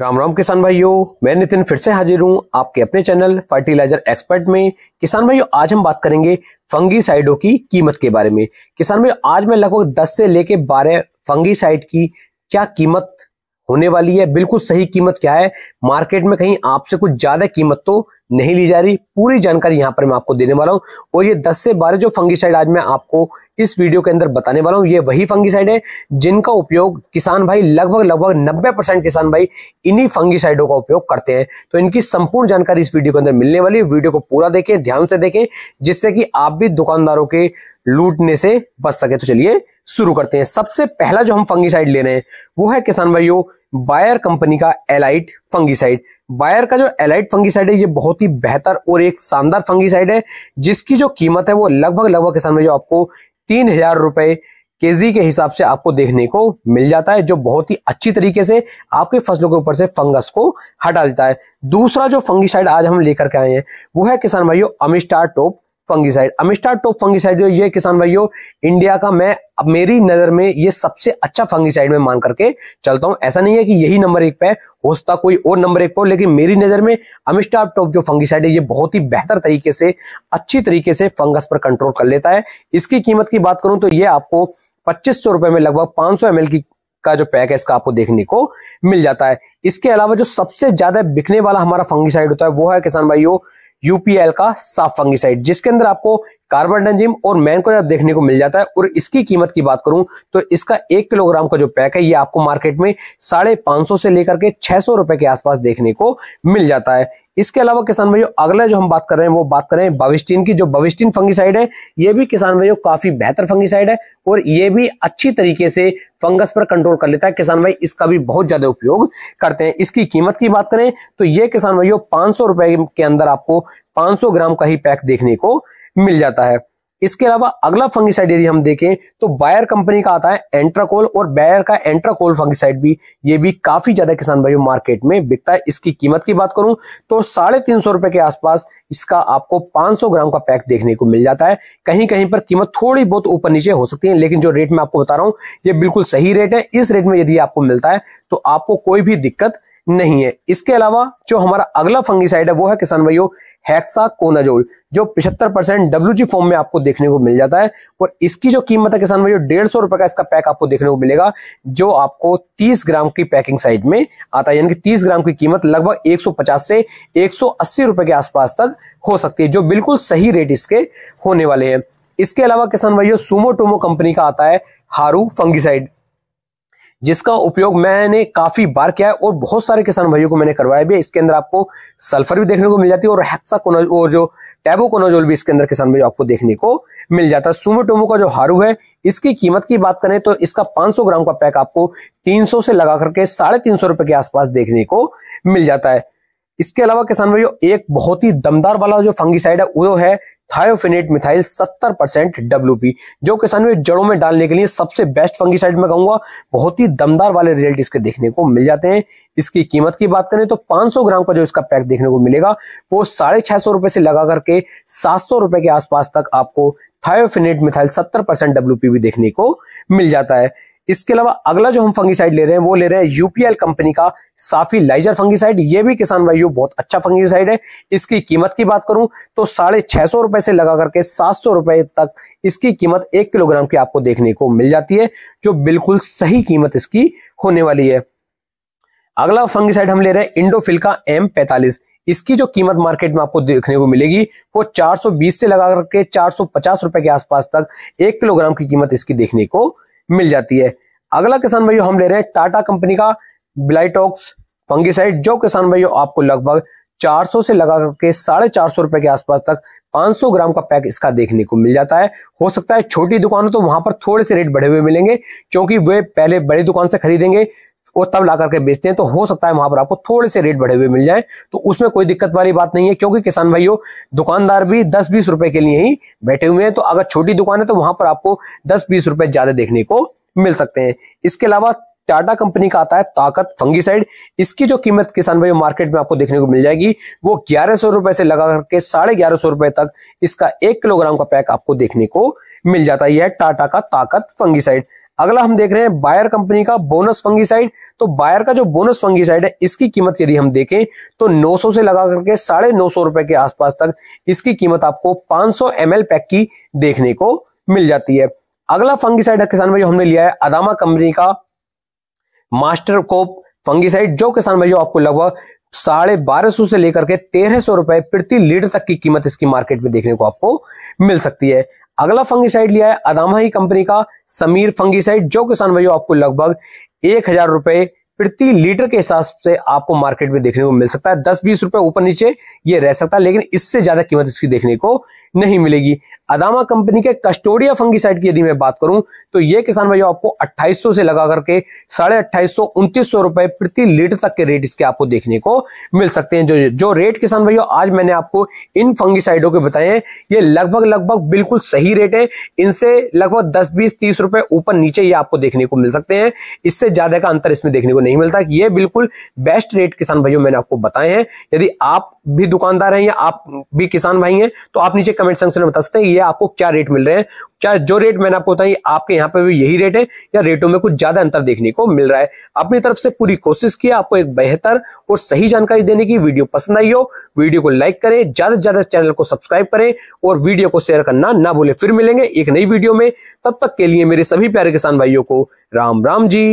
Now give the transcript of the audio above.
राम राम किसान भाइयों मैं नितिन फिर से हाजिर हूं आपके अपने चैनल फर्टिलाइजर एक्सपर्ट में किसान भाइयों आज हम बात करेंगे फंगी साइडों की कीमत के बारे में किसान भाइयों आज मैं लगभग 10 से लेके 12 फंगी साइड की क्या कीमत होने वाली है बिल्कुल सही कीमत क्या है मार्केट में कहीं आपसे कुछ ज्यादा कीमत तो नहीं ली जा रही पूरी जानकारी यहाँ पर मैं आपको देने वाला हूँ और ये 10 से 12 जो साइड आज मैं आपको इस वीडियो के अंदर बताने वाला हूँ ये वही साइड है जिनका उपयोग किसान भाई लगभग लगभग 90 परसेंट किसान भाई इन्हीं साइडों का उपयोग करते हैं तो इनकी संपूर्ण जानकारी इस वीडियो के अंदर मिलने वाली है वीडियो को पूरा देखें ध्यान से देखें जिससे कि आप भी दुकानदारों के लूटने से बच सके तो चलिए शुरू करते हैं सबसे पहला जो हम साइड ले रहे हैं वो है किसान भाइयों बायर कंपनी का एलाइट फंगीसाइड बायर का जो एलाइट फंगीसाइड है ये बहुत ही बेहतर और एक शानदार फंगिसाइड है जिसकी जो कीमत है वो लगभग लगभग किसान जो आपको तीन हजार रुपए जी के हिसाब से आपको देखने को मिल जाता है जो बहुत ही अच्छी तरीके से आपके फसलों के ऊपर से फंगस को हटा देता है दूसरा जो फंगीसाइड आज हम लेकर के आए हैं वो है किसान भाइयों अमिस्टार टोप फंगिसाइड अमिस्टार टॉप फंगिसाइड जो ये किसान भाइयों इंडिया का मैं अब मेरी नजर में ये सबसे अच्छा फंगिसाइड में मान करके चलता हूं ऐसा नहीं है कि यही नंबर एक पे हो सकता कोई और नंबर एक पे हो लेकिन मेरी नजर में अमिस्टार टॉप जो फंगिसाइड है ये बहुत ही बेहतर तरीके से अच्छी तरीके से फंगस पर कंट्रोल कर लेता है इसकी कीमत की बात करूं तो ये आपको पच्चीस सौ रुपए में लगभग पांच सौ की का जो पैक है इसका आपको देखने को मिल जाता है इसके अलावा जो सबसे ज्यादा बिकने वाला हमारा फंगिसाइड होता है वो है किसान भाइयों यूपीएल का साफ फंगिसाइड जिसके अंदर आपको कार्बन डंजिम और मैनकोजाब देखने को मिल जाता है और इसकी कीमत की बात करूं तो इसका एक किलोग्राम का जो पैक है ये आपको मार्केट में साढ़े पांच सौ से लेकर के छह सौ रुपए के आसपास देखने को मिल जाता है इसके अलावा किसान भाइयों अगला जो हम बात कर रहे हैं वो बात कर रहे हैं की जो बाविस्टीन फंगीसाइड है ये भी किसान भाइयों काफी बेहतर फंगीसाइड है और ये भी अच्छी तरीके से फंगस पर कंट्रोल कर लेता है किसान भाई इसका भी बहुत ज्यादा उपयोग करते हैं इसकी कीमत की बात करें तो ये किसान भाइयों पांच सौ रुपए के अंदर आपको पांच ग्राम का ही पैक देखने को मिल जाता है इसके अलावा अगला फंगिसाइड यदि हम देखें तो बायर कंपनी का आता है एंट्राकोल और बायर का एंट्राकोल फंगिसाइड भी ये भी काफी ज्यादा किसान भाइयों मार्केट में बिकता है इसकी कीमत की बात करूं तो साढ़े तीन सौ रुपए के आसपास इसका आपको 500 ग्राम का पैक देखने को मिल जाता है कहीं कहीं पर कीमत थोड़ी बहुत ऊपर नीचे हो सकती है लेकिन जो रेट मैं आपको बता रहा हूं ये बिल्कुल सही रेट है इस रेट में यदि आपको मिलता है तो आपको कोई भी दिक्कत नहीं है इसके अलावा जो हमारा अगला फंगिसाइड है वो है किसान भाइयों हेक्सा कोनाजोल जो पिछहत्तर परसेंट डब्ल्यू फॉर्म में आपको देखने को मिल जाता है और इसकी जो कीमत है किसान भाइयों डेढ़ सौ रुपए का इसका पैक आपको देखने को मिलेगा जो आपको तीस ग्राम की पैकिंग साइज में आता है यानी कि तीस ग्राम की कीमत लगभग एक सौ पचास से एक सौ अस्सी रुपए के आसपास तक हो सकती है जो बिल्कुल सही रेट इसके होने वाले हैं इसके अलावा किसान भाइयों सुमो टोमो कंपनी का आता है हारू फंगिसाइड जिसका उपयोग मैंने काफी बार किया है और बहुत सारे किसान भाइयों को मैंने करवाया भी है इसके अंदर आपको सल्फर भी देखने को मिल जाती है और हेक्सा और जो कोनाजोल भी इसके अंदर किसान भाई आपको देखने को मिल जाता है सुमोटोमो का जो हारू है इसकी कीमत की बात करें तो इसका 500 ग्राम का पैक आपको 300 से लगा करके साढ़े तीन सौ रुपए के आसपास देखने को मिल जाता है इसके अलावा किसान भाइयों एक बहुत ही दमदार वाला जो फंगीसाइड है वो है थायोफिनेट मिथाइल 70 परसेंट डब्ल्यू जो किसान भाई जड़ों में डालने के लिए सबसे बेस्ट फंगीसाइड मैं कहूंगा बहुत ही दमदार वाले रिजल्ट इसके देखने को मिल जाते हैं इसकी कीमत की बात करें तो 500 ग्राम का जो इसका पैक देखने को मिलेगा वो साढ़े छह सौ रुपए से लगा करके सात सौ रुपए के आसपास तक आपको थायोफिनेट मिथाइल सत्तर परसेंट भी देखने को मिल जाता है इसके अलावा अगला जो हम फंगीसाइड ले रहे हैं वो ले रहे हैं यूपीएल कंपनी का साफी लाइजर फंगीसाइड ये भी किसान भाइयों बहुत अच्छा फंगीसाइड है इसकी कीमत की बात करूं तो साढ़े छह सौ रुपए से लगा करके सात सौ रुपए तक इसकी कीमत एक किलोग्राम की आपको देखने को मिल जाती है जो बिल्कुल सही कीमत इसकी होने वाली है अगला फंगीसाइड हम ले रहे हैं इंडोफिल का एम पैतालीस इसकी जो कीमत मार्केट में आपको देखने को मिलेगी वो 420 से लगा करके 450 रुपए के आसपास तक एक किलोग्राम की कीमत इसकी देखने को मिल जाती है अगला किसान भाइयों हम ले रहे हैं टाटा कंपनी का ब्लाइटॉक्स फंगिसाइड जो किसान भाइयों आपको लगभग 400 से लगा करके साढ़े चार सौ रुपए के आसपास तक 500 ग्राम का पैक इसका देखने को मिल जाता है हो सकता है छोटी दुकानों तो वहां पर थोड़े से रेट बढ़े हुए मिलेंगे क्योंकि वे पहले बड़ी दुकान से खरीदेंगे वो तब ला करके बेचते हैं तो हो सकता है वहां पर आपको थोड़े से रेट बढ़े हुए मिल जाए तो उसमें कोई दिक्कत वाली बात नहीं है क्योंकि किसान भाइयों दुकानदार भी दस बीस रुपए के लिए ही बैठे हुए हैं तो अगर छोटी दुकान है तो वहां पर आपको दस बीस रुपए ज्यादा देखने को मिल सकते हैं इसके अलावा टाटा कंपनी का आता है ताकत फंगीसाइड इसकी जो कीमत किसान भाई मार्केट में आपको देखने को मिल जाएगी वो ग्यारह सौ रुपए से लगा करके साढ़े ग्यारह सौ रुपए तक इसका एक किलोग्राम का पैक आपको देखने को मिल जाता है यह टाटा का ताकत फंगीसाइड अगला हम देख रहे हैं बायर कंपनी का बोनस फंगीसाइड तो बायर का जो बोनस फंगीसाइड है इसकी कीमत यदि हम देखें तो 900 से लगा करके साढ़े नौ सौ रुपए के आसपास तक इसकी कीमत आपको 500 सौ पैक की देखने को मिल जाती है अगला फंगीसाइड है किसान भाई हमने लिया है अदामा कंपनी का मास्टर कोप फंगीसाइड जो किसान भाइयों आपको लगभग साढ़े बारह सौ से लेकर के तेरह सौ रुपए प्रति लीटर तक की कीमत इसकी मार्केट में देखने को आपको मिल सकती है अगला फंगिसाइड लिया है अदामा ही कंपनी का समीर फंगिसाइड जो किसान भाइयों आपको लगभग एक हजार रुपए प्रति लीटर के हिसाब से आपको मार्केट में देखने को मिल सकता है दस बीस रुपए ऊपर नीचे ये रह सकता है लेकिन इससे ज्यादा कीमत इसकी देखने को नहीं मिलेगी अदामा कंपनी के कस्टोडिया फंगिसाइड की यदि मैं बात करूं तो ये किसान भाइयों आपको 2800 से लगा करके साढ़े अट्ठाईस सौ रुपए प्रति लीटर तक के रेट इसके आपको देखने को मिल सकते हैं जो जो रेट किसान भाइयों आज मैंने आपको इन फंगिसाइडों के बताए हैं ये लगभग लगभग बिल्कुल सही रेट है इनसे लगभग दस बीस तीस रुपए ऊपर नीचे ये आपको देखने को मिल सकते हैं इससे ज्यादा का अंतर इसमें देखने को नहीं मिलता ये बिल्कुल बेस्ट रेट किसान भाइयों मैंने आपको बताए हैं यदि आप भी दुकानदार हैं या आप भी किसान भाई हैं तो आप नीचे कमेंट सेक्शन में बता सकते हैं लिए आपको क्या रेट मिल रहे हैं क्या जो रेट मैंने आपको बताई आपके यहाँ पे भी यही रेट है या रेटों में कुछ ज्यादा अंतर देखने को मिल रहा है अपनी तरफ से पूरी कोशिश की आपको एक बेहतर और सही जानकारी देने की वीडियो पसंद आई हो वीडियो को लाइक करें ज्यादा से ज्यादा चैनल को सब्सक्राइब करें और वीडियो को शेयर करना ना भूले फिर मिलेंगे एक नई वीडियो में तब तक के लिए मेरे सभी प्यारे किसान भाइयों को राम राम जी